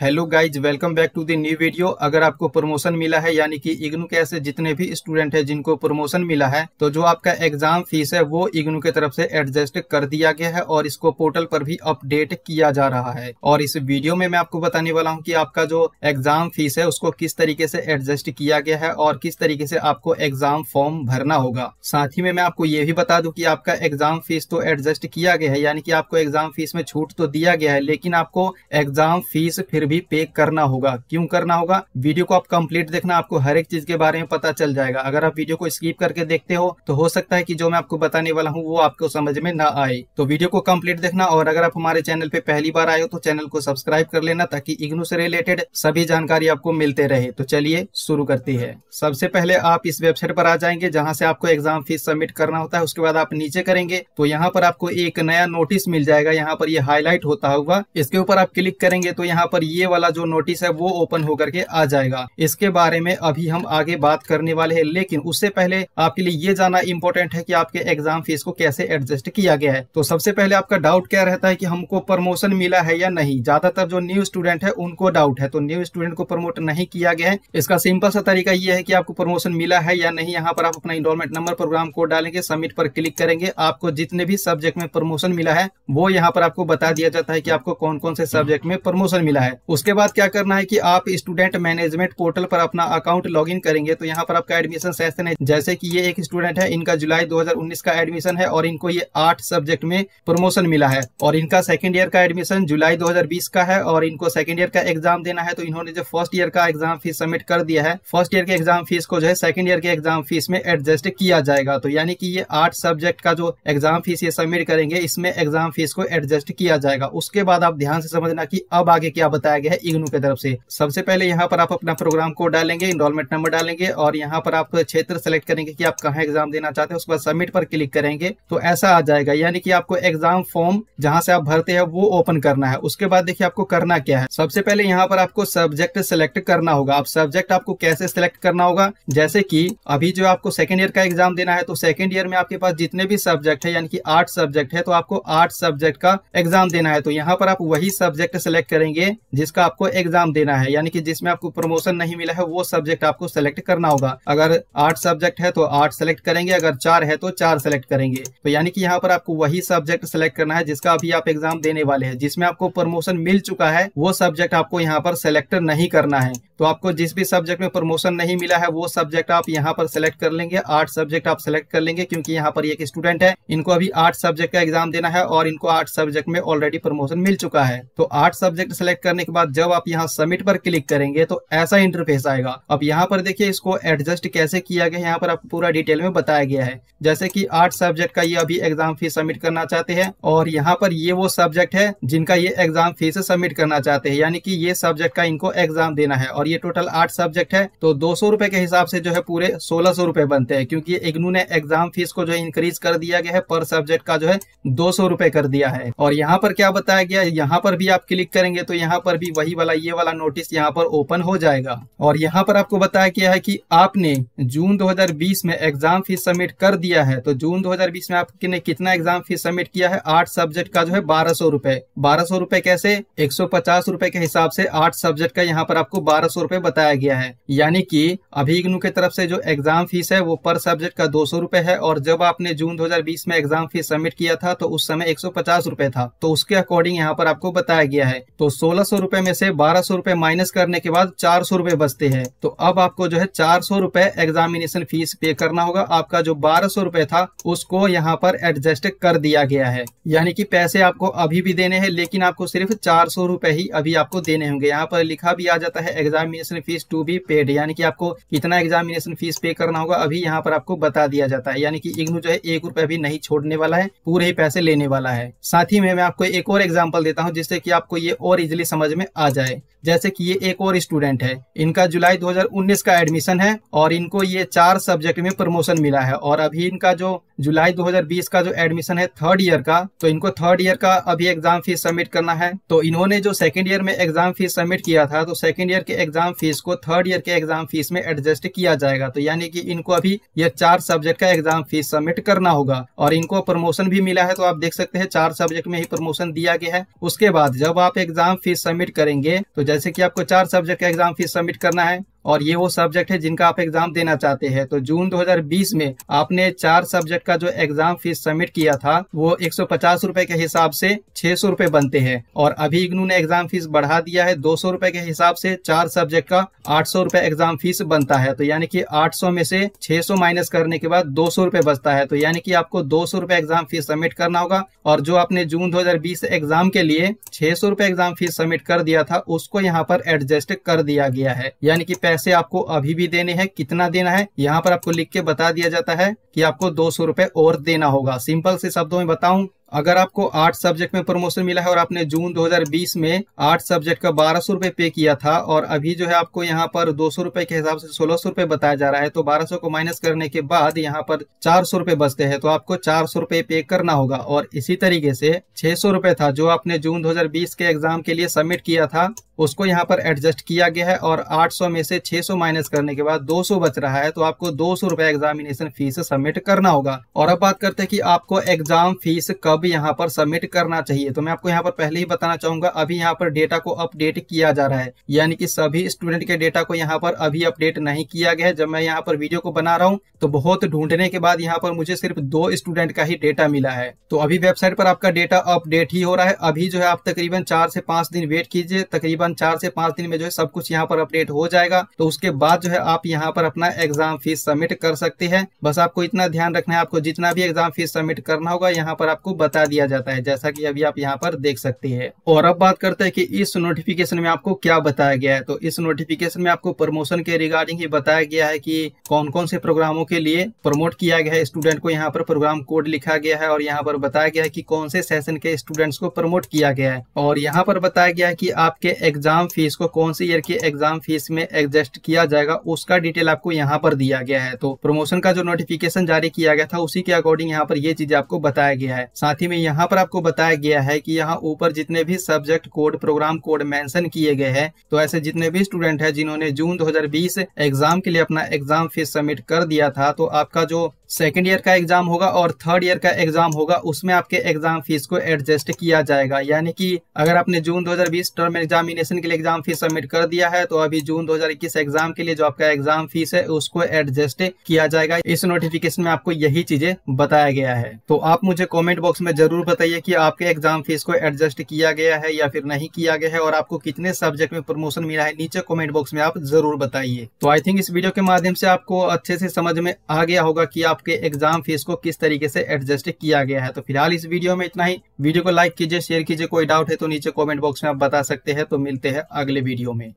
hello guys welcome back to the new video अगर आपको promotion मिला है यानी कि इग्नू के ऐसे जितने भी स्टूडेंट है जिनको प्रमोशन मिला है तो जो आपका एग्जाम फीस है वो इग्नू के तरफ से एडजस्ट कर दिया गया है और इसको पोर्टल पर भी अपडेट किया जा रहा है और इस वीडियो में मैं आपको बताने वाला हूँ की आपका जो एग्जाम फीस है उसको किस तरीके से एडजस्ट किया गया है और किस तरीके से आपको एग्जाम फॉर्म भरना होगा साथ ही में मैं आपको ये भी बता दू की आपका एग्जाम फीस तो एडजस्ट किया गया है यानी कि आपको एग्जाम फीस में छूट तो दिया गया है लेकिन आपको एग्जाम फीस फिर भी पे करना होगा क्यों करना होगा वीडियो को आप कंप्लीट देखना आपको हर एक चीज के बारे में पता चल जाएगा अगर आप वीडियो को स्किप करके देखते हो तो हो सकता है कि जो मैं आपको बताने वाला हूँ वो आपको समझ में न आए तो वीडियो को कम्प्लीट देखना और अगर आप हमारे चैनल पे पहली बार आए हो तो चैनल को सब्सक्राइब कर लेना ताकि इग्नू से रिलेटेड सभी जानकारी आपको मिलते रहे तो चलिए शुरू करती है सबसे पहले आप इस वेबसाइट पर आ जाएंगे जहाँ से आपको एग्जाम फीस सबमिट करना होता है उसके बाद आप नीचे करेंगे तो यहाँ पर आपको एक नया नोटिस मिल जाएगा यहाँ पर ये यह हाईलाइट होता होगा इसके ऊपर आप क्लिक करेंगे तो यहाँ पर ये ये वाला जो नोटिस है वो ओपन होकर के आ जाएगा इसके बारे में अभी हम आगे बात करने वाले हैं लेकिन उससे पहले आपके लिए ये जाना इम्पोर्टेंट है कि आपके एग्जाम फीस को कैसे एडजस्ट किया गया है तो सबसे पहले आपका डाउट क्या रहता है कि हमको प्रमोशन मिला है या नहीं ज्यादातर जो न्यू स्टूडेंट है उनको डाउट है तो न्यू स्टूडेंट को प्रमोट नहीं किया गया है इसका सिंपल सा तरीका ये है कि आपको प्रमोशन मिला है या नहीं यहाँ पर आप अपना इनरोलमेंट नंबर प्रोग्राम कोड डालेंगे सबमिट पर क्लिक करेंगे आपको जितने भी सब्जेक्ट में प्रमोशन मिला है वो यहाँ पर आपको बता दिया जाता है कि आपको कौन कौन से सब्जेक्ट में प्रमोशन मिला है उसके बाद क्या करना है कि आप स्टूडेंट मैनेजमेंट पोर्टल पर अपना अकाउंट लॉगिन करेंगे तो यहाँ पर आपका एडमिशन सेशन है जैसे कि ये एक स्टूडेंट है इनका जुलाई 2019 का एडमिशन है और इनको ये आठ सब्जेक्ट में प्रमोशन मिला है और इनका सेकेंड ईयर का एडमिशन जुलाई 2020 का है और इनको सेकेंड ईयर का एग्जाम देना है तो इन्होंने जो फर्स्ट ईयर का एग्जाम फीस सबमिट कर दिया है फर्स्ट ईयर के एग्जाम फीस को जो है सेकेंड ईयर के एग्जाम फीस में एडजस्ट किया जाएगा तो यानी कि ये आठ सब्जेक्ट का जो एग्जाम फीस ये सबमिट करेंगे इसमें एग्जाम फीस को एडजस्ट किया जाएगा उसके बाद आप ध्यान से समझना की अब आगे क्या बताया कराया गया है इग्नू की तरफ से सबसे पहले यहाँ पर आप अपना प्रोग्राम कोड डालेंगे इनरोलमेंट नंबर डालेंगे और यहाँ पर आप क्षेत्र सेलेक्ट करेंगे कि आप कहाँ एग्जाम देना चाहते हैं उसके बाद सबमिट पर क्लिक करेंगे तो ऐसा आ जाएगा यानी कि आपको एग्जाम फॉर्म जहाँ से आप भरते हैं वो ओपन करना है उसके बाद देखिए आपको करना क्या है सबसे पहले यहाँ पर आपको सब्जेक्ट सेलेक्ट करना होगा आप सब्जेक्ट आपको कैसे सिलेक्ट करना होगा जैसे की अभी जो आपको सेकेंड ईयर का एग्जाम देना है तो सेकेंड ईयर में आपके पास जितने भी सब्जेक्ट है यानी कि आठ सब्जेक्ट है तो आपको आठ सब्जेक्ट का एग्जाम देना है तो यहाँ पर आप वही सब्जेक्ट सेलेक्ट करेंगे जिसका आपको एग्जाम देना है यानी कि जिसमें आपको प्रमोशन नहीं मिला है वो सब्जेक्ट आपको सेलेक्ट करना होगा अगर आठ सब्जेक्ट है तो आठ सेलेक्ट करेंगे अगर चार है तो चार सेलेक्ट करेंगे तो यानी कि यहाँ पर आपको वही सब्जेक्ट सेलेक्ट करना है जिसका अभी आप एग्जाम देने वाले हैं जिसमें आपको प्रमोशन मिल चुका है वो सब्जेक्ट आपको यहाँ पर सेलेक्ट नहीं करना है तो आपको जिस भी सब्जेक्ट में प्रमोशन नहीं मिला है वो सब्जेक्ट आप यहाँ पर सेलेक्ट कर लेंगे आठ सब्जेक्ट आप सेलेक्ट कर लेंगे क्योंकि यहाँ पर एक स्टूडेंट है इनको अभी आठ सब्जेक्ट का एग्जाम देना है और इनको आठ सब्जेक्ट में ऑलरेडी प्रमोशन मिल चुका है तो आठ सब्जेक्ट सेलेक्ट करने के बाद जब आप यहाँ सबमिट पर क्लिक करेंगे तो ऐसा इंटरफेस आएगा अब यहाँ पर देखिए इसको एडजस्ट कैसे किया गया यहाँ पर आपको पूरा डिटेल में बताया गया है जैसे कि आठ सब्जेक्ट का ये अभी एग्जाम फीस सबमिट करना चाहते हैं और यहाँ पर ये वो सब्जेक्ट है जिनका ये एग्जाम फीस सबमिट करना चाहते हैं यानी कि ये सब्जेक्ट का इनको एग्जाम देना है और ये टोटल आठ सब्जेक्ट है तो दो सौ के हिसाब से जो है पूरे सोलह सौ बनते हैं क्योंकि इग्नू ने एग्जाम फीस को जो है इंक्रीज कर दिया गया है पर सब्जेक्ट का जो है दो सौ कर दिया है और यहाँ पर क्या बताया गया यहाँ पर भी आप क्लिक करेंगे तो यहाँ पर भी वही वाला ये वाला नोटिस यहाँ पर ओपन हो जाएगा और यहाँ पर आपको बताया गया है कि आपने जून 2020 में एग्जाम फीस सबमिट कर दिया है तो जून 2020 में आपने कितना एग्जाम फीस सबमिट किया है आठ सब्जेक्ट का जो है बारह सौ रूपए बारह सौ रूपए कैसे एक सौ पचास रूपए के हिसाब से आठ सब्जेक्ट का यहाँ पर आपको बारह सौ रूपए बताया गया है यानी कि अभी के तरफ से जो एग्जाम फीस है वो पर सब्जेक्ट का दो सौ है और जब आपने जून 2020 में एग्जाम फीस सबमिट किया था तो उस समय एक सौ था तो उसके अकॉर्डिंग यहाँ पर आपको बताया गया है तो सोलह सौ रुपए में से बारह सौ रुपए माइनस करने के बाद चार सौ रुपए बचते हैं तो अब आपको जो है चार सौ रुपए एग्जामिनेशन फीस पे करना होगा आपका जो बारह सौ रुपए था उसको यहाँ पर एडजस्ट कर दिया गया है यानी कि पैसे आपको अभी भी देने हैं लेकिन आपको सिर्फ चार सौ रुपए ही अभी आपको देने होंगे यहाँ पर लिखा भी आ जाता है examination fees to be paid यानी कि आपको कितना एग्जामिनेशन फीस पे करना होगा अभी यहाँ पर आपको बता दिया जाता है यानी कि इग्नू जो है एक रुपए भी नहीं छोड़ने वाला है पूरे ही पैसे लेने वाला है साथ ही में मैं आपको एक और एग्जाम्पल देता हूँ जिससे की आपको ये और इजिली समझ में आ जाए जैसे कि ये एक और स्टूडेंट है इनका जुलाई 2019 का एडमिशन है और इनको ये चार सब्जेक्ट में प्रमोशन मिला है और अभी इनका जो जुलाई 2020 का जो एडमिशन है थर्ड ईयर का तो इनको थर्ड ईयर का अभी एग्जाम फीस सबमिट करना है तो इन्होंने जो सेकंड ईयर में एग्जाम फीस सबमिट किया था तो सेकेंड ईयर के एग्जाम फीस को थर्ड ईयर के एग्जाम फीस में एडजस्ट किया जाएगा तो यानी कि इनको अभी ये चार सब्जेक्ट का एग्जाम फीस सबमिट करना होगा और इनको प्रमोशन भी मिला है तो आप देख सकते हैं चार सब्जेक्ट में ही प्रमोशन दिया गया है उसके बाद जब आप एग्जाम फीस सबमिट करेंगे तो जैसे की आपको चार सब्जेक्ट का एग्जाम फीस सबमिट करना है और ये वो सब्जेक्ट है जिनका आप एग्जाम देना चाहते हैं तो जून 2020 में आपने चार सब्जेक्ट का जो एग्जाम फीस सबमिट किया था वो एक सौ के हिसाब से छह सौ बनते हैं और अभी इग्नू ने एग्जाम फीस बढ़ा दिया है दो सौ के हिसाब से चार सब्जेक्ट का आठ सौ एग्जाम फीस बनता है तो यानी कि आठ सौ में से छह सौ माइनस करने के बाद दो सौ रुपए बचता है तो यानी कि आपको दो सौ रुपए एग्जाम फीस सबमिट करना होगा और जो आपने जून 2020 एग्जाम के लिए छह सौ रुपए एग्जाम फीस सबमिट कर दिया था उसको यहाँ पर एडजस्ट कर दिया गया है यानी कि पैसे पैसे आपको अभी भी देने हैं कितना देना है यहाँ पर आपको लिख के बता दिया जाता है कि आपको दो सौ और देना होगा सिंपल से शब्दों में बताऊं अगर आपको आर्ट सब्जेक्ट में प्रमोशन मिला है और आपने जून 2020 में आर्ट सब्जेक्ट का बारह सौ पे किया था और अभी जो है आपको यहाँ पर दो सौ के हिसाब से सोलह सौ बताया जा रहा है तो बारह सौ को माइनस करने के बाद यहाँ पर चार सौ बचते हैं तो आपको चार सौ पे करना होगा और इसी तरीके से छह सौ था जो आपने जून दो के एग्जाम के लिए सबमिट किया था उसको यहाँ पर एडजस्ट किया गया है और आठ में से छह माइनस करने के बाद दो बच रहा है तो आपको दो सौ एग्जामिनेशन फीस सबमिट करना होगा और अब बात करते हैं कि आपको एग्जाम फीस कब अब यहाँ पर सबमिट करना चाहिए तो मैं आपको यहाँ पर पहले ही बताना चाहूंगा अभी यहाँ पर डेटा को अपडेट किया जा रहा है यानी कि सभी स्टूडेंट के डेटा को यहाँ पर अभी अपडेट नहीं किया गया है जब मैं यहाँ पर वीडियो को बना रहा हूँ तो बहुत ढूंढने के बाद यहाँ पर मुझे सिर्फ दो स्टूडेंट का ही डेटा मिला है तो अभी वेबसाइट पर आपका डेटा अपडेट ही हो रहा है अभी जो है आप तकरीबन चार से पांच दिन वेट कीजिए तकरीबन चार से पांच दिन में जो है सब कुछ यहाँ पर अपडेट हो जाएगा तो उसके बाद जो है आप यहाँ पर अपना एग्जाम फीस सबमिट कर सकते हैं बस आपको इतना ध्यान रखना है आपको जितना भी एग्जाम फीस सबमिट करना होगा यहाँ पर आपको बता दिया जाता है जैसा कि अभी आप यहाँ पर देख सकते हैं और अब बात करते हैं कि इस नोटिफिकेशन में आपको क्या बताया गया है तो इस नोटिफिकेशन में आपको प्रमोशन के रिगार्डिंग ही बताया गया है कि कौन कौन से प्रोग्रामों के लिए प्रमोट किया गया है स्टूडेंट को यहाँ पर प्रोग्राम कोड लिखा गया है और यहाँ पर बताया गया है की कौन से सेशन के स्टूडेंट्स को प्रमोट किया गया है और यहाँ पर बताया गया है की आपके एग्जाम फीस को कौन से ईयर के एग्जाम फीस में एडजस्ट किया जाएगा उसका डिटेल आपको यहाँ पर दिया गया है तो प्रमोशन का जो नोटिफिकेशन जारी किया गया था उसी के अकॉर्डिंग यहाँ पर ये चीज आपको बताया गया है साथ साथ ही में यहाँ पर आपको बताया गया है कि यहाँ ऊपर जितने भी subject code programme code mention किए गए हैं तो ऐसे जितने भी स्टूडेंट है जिन्होंने जून 2020 एग्जाम के लिए अपना एग्जाम फीस सबमिट कर दिया था तो आपका जो सेकेंड ईयर का एग्ज़ाम होगा और थर्ड ईयर का एग्ज़ाम होगा उसमें आपके एग्ज़ाम फीस को एडजस्ट किया जाएगा यानी कि अगर आपने जून 2020 टर्म एग्जामिनेशन के लिए एग्ज़ाम फीस सबमिट कर दिया है तो अभी जून 2021 एग्ज़ाम के लिए जो आपका एग्ज़ाम फीस है उसको एडजस्ट किया जाएगा इस नोटिफिकेशन में आपको यही चीज़ें बताया गया है तो आप मुझे कॉमेंट बॉक्स में ज़रूर बताइए की आपके एग्ज़ाम फीस को एडजस्ट किया गया है या फिर नहीं किया गया है और आपको कितने सब्जेक्ट में प्रमोशन मिला है नीचे कॉमेंट बॉक्स में आप ज़रूर बताइए तो आई थिंक इस वीडियो के माध्यम से आपको अच्छे से समझ में आ गया होगा की आप आपके एग्जाम फीस को किस तरीके से एडजस्ट किया गया है तो फिलहाल इस वीडियो में इतना ही वीडियो को लाइक कीजिए शेयर कीजिए कोई डाउट है तो नीचे कॉमेंट बॉक्स में आप बता सकते हैं तो मिलते हैं अगले वीडियो में